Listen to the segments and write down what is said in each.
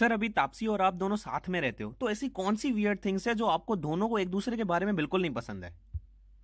Sir अभी तापसी और आप दोनों साथ में रहते हो तो ऐसी कौन सी वियर्ड थिंग्स है जो आपको दोनों को एक दूसरे के बारे में बिल्कुल नहीं पसंद है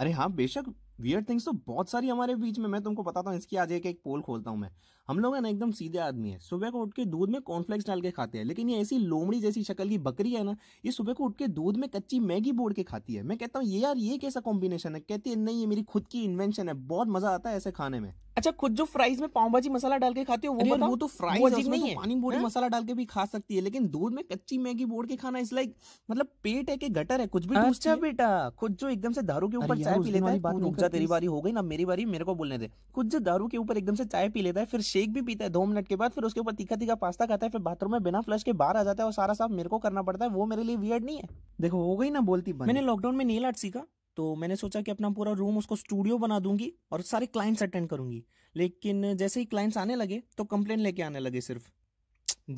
अरे हाँ बेशक वियर्ड थिंग्स तो बहुत सारी हमारे बीच में मैं तुमको बताता हूँ इसकी आज एक एक पोल खोलता हूँ मैं हम लोग है ना एकदम सीधे आदमी है सुबह को उठ के दूध में कॉर्नफ्लेक्स डाल के खाते हैं लेकिन ये ऐसी लोमड़ी जैसी शक्ल की बकरी है ना ये सुबह को उठ के दूध में कच्ची मैगी बोड़ के खाती है मैं कहता हूँ ये यार ये कैसा कॉम्बिनेशन है कहती है नहीं ये मेरी खुद की इन्वेंशन है बहुत मजा आता है ऐसे खाने में अच्छा खुद जो फ्राइज में पाव भाजी मसाला डाल के खाते हो वो वो तो फ्राइज वो नहीं तो है पानी बोरी हाँ? मसाला डाल के भी खा सकती है लेकिन दूध में कच्ची मैगी बोर्ड के खाना इस लाइक मतलब पेट है कि गटर है कुछ भी अच्छा बेटा खुद जो एकदम से दारू के ऊपर चाय पी लेता है तेरी बारी हो गई ना मेरी बारी मेरे को बोलने दे खुद जो दारू के ऊपर एकदम से चाय पी लेता है फिर शेक भी पीता है दो मिनट के बाद फिर उसके ऊपर तीखा तीखा पास्ता खाता है फिर बाथरूम में बिना फ्लश के बाहर आ जाता है और सारा साफ मेरे को करना पड़ता है वो मेरे लिए वियर्ड नहीं है देखो हो गई ना बोलती मैंने लॉकडाउन में नील आर्ट सीखा तो मैंने सोचा कि अपना पूरा रूम उसको स्टूडियो बना दूंगी और सारे क्लाइंट्स अटेंड करूंगी लेकिन जैसे ही क्लाइंट्स आने लगे तो कंप्लेन लेके आने लगे सिर्फ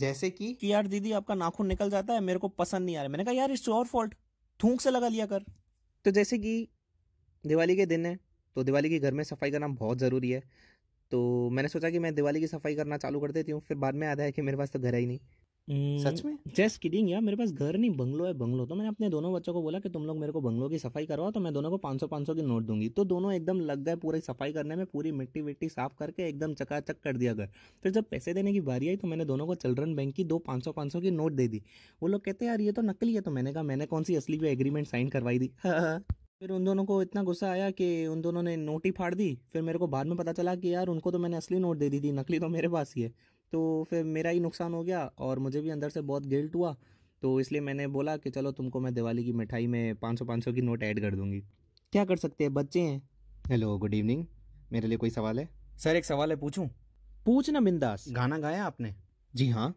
जैसे कि कि यार दीदी आपका नाखून निकल जाता है मेरे को पसंद नहीं आ रहा मैंने कहा यार इट्स योर फॉल्ट थूक से लगा लिया कर तो जैसे कि दिवाली के दिन है तो दिवाली के घर में सफाई करना बहुत ज़रूरी है तो मैंने सोचा कि मैं दिवाली की सफाई करना चालू कर देती हूँ फिर बाद में आधा है कि मेरे पास तो घर है ही नहीं हम्म, सच में जस्ट किडिंग यार मेरे पास घर नहीं बंगलो है बंगलो तो मैंने अपने दोनों बच्चों को बोला कि तुम लोग मेरे को बंगलो की सफाई करवाओ तो मैं दोनों को पाँच सौ पाँच सौ की नोट दूंगी तो दोनों एकदम लग गए पूरी सफाई करने में पूरी मिट्टी विट्टी साफ करके एकदम चकाचक कर दिया घर फिर जब पैसे देने की बारी आई तो मैंने दोनों को चिल्ड्रन बैंक की दो पाँच सौ की नोट दे दी वो लोग कहते यार ये तो नकली है तो मैंने कहा मैंने कौन सी असली भी एग्रीमेंट साइन करवाई दी फिर उन दोनों को इतना गुस्सा आया कि उन दोनों ने नोट ही फाड़ दी फिर मेरे को बाद में पता चला कि यार उनको तो मैंने असली नोट दे दी थी नकली तो मेरे पास ही है तो फिर मेरा ही नुकसान हो गया और मुझे भी अंदर से बहुत गिल्ट हुआ तो इसलिए मैंने बोला कि चलो तुमको मैं दिवाली की मिठाई में पाँच सौ पाँच सौ की नोट ऐड कर दूंगी क्या कर सकते हैं बच्चे हैं हेलो गुड इवनिंग मेरे लिए कोई सवाल है सर एक सवाल है पूछूं पूछ ना बिंदास गाना गाया आपने जी हाँ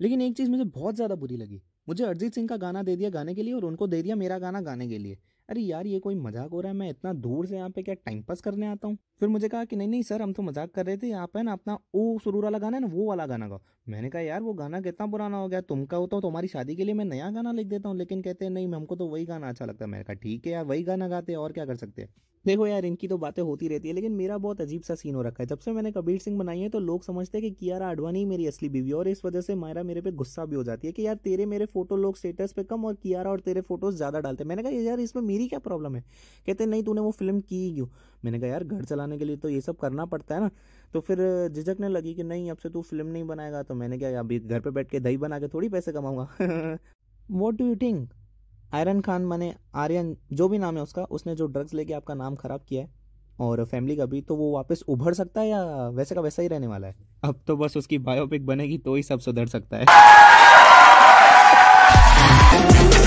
लेकिन एक चीज़ मुझे बहुत ज़्यादा बुरी लगी मुझे अरिजीत सिंह का गाना दे दिया गाने के लिए और उनको दे दिया मेरा गाना गाने के लिए अरे यार ये कोई मजाक हो रहा है मैं इतना दूर से यहाँ पे क्या टाइम पास करने आता हूँ फिर मुझे कहा कि नहीं नहीं सर हम तो मजाक कर रहे थे यहाँ पे ना अपना ओ सुरूर वाला गाना है ना वो वाला गाना गाओ मैंने कहा यार वो गाना कितना पुराना हो गया तुम का होता हूँ तो शादी के लिए मैं नया गाना लिख देता हूँ लेकिन कहते हैं नहीं हमको तो वही गाना अच्छा लगता है मैंने कहा ठीक है यार वही गाना गाते हैं और क्या कर सकते हैं देखो यार इनकी तो बातें होती रहती है लेकिन मेरा बहुत अजीब सा सीन हो रखा है जब से मैंने कबीर सिंह बनाई है तो लोग समझते हैं कि कियारा आडवाणी मेरी असली बीवी और इस वजह से मायरा मेरे पे गुस्सा भी हो जाती है कि यार तेरे मेरे फोटो लोग स्टेटस पे कम और कियारा और तेरे फोटोज ज्यादा डालते हैं मैंने कहा यार इसमें मेरी क्या प्रॉब्लम है कहते नहीं तूने वो फिल्म की क्यों मैंने कहा यार घर चलाने के लिए तो ये सब करना पड़ता है ना तो फिर झिझकने लगी कि नहीं अब से तू फिल्म नहीं बनाएगा तो मैंने कहा अभी घर पर बैठ के दही बना के थोड़ी पैसे कमाऊंगा what do you think Iron Khan माने आर्यन जो भी नाम है उसका उसने जो ड्रग्स लेके आपका नाम ख़राब किया है और फैमिली का भी तो वो वापस उभर सकता है या वैसे का वैसा ही रहने वाला है अब तो बस उसकी बायोपिक बनेगी तो ही सब सुधर सकता है